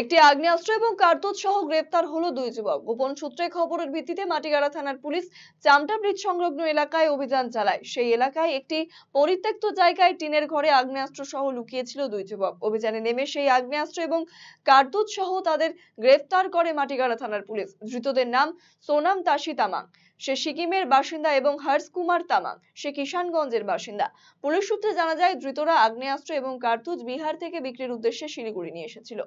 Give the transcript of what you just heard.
একটি আগ্নেয়াস্ত্র এবং কার্তুজ সহ গ্রেপ্তার হলো দুই যুবক গোপন সূত্রে খবরের ভিত্তিতে মাটিগাড়া থানার পুলিশ চামটা ব্রিজ সংলগ্ন এলাকায় অভিযান চালায় সেই এলাকায় একটি পরিত্যক্ত জায়গায় টিনের ঘরে আগ্নেয়াস্ত্র সহ লুকিয়েছিল দুই যুবক অভিযানে নেমে সেই আগ্নেয়াস্ত্র এবং কার্তুজ সহ তাদের গ্রেপ্তার করে মাটিগাড়া থানার পুলিশ ধৃতদের নাম সোনাম তাসি তামাং সে সিকিমের বাসিন্দা এবং হর্ষ কুমার তামাং সে কিষানগঞ্জের বাসিন্দা পুলিশ সূত্রে জানা যায় ধৃতরা আগ্নেয়াস্ত্র এবং কার্তুজ বিহার থেকে বিক্রির উদ্দেশ্যে শিলিগুড়ি নিয়ে এসেছিল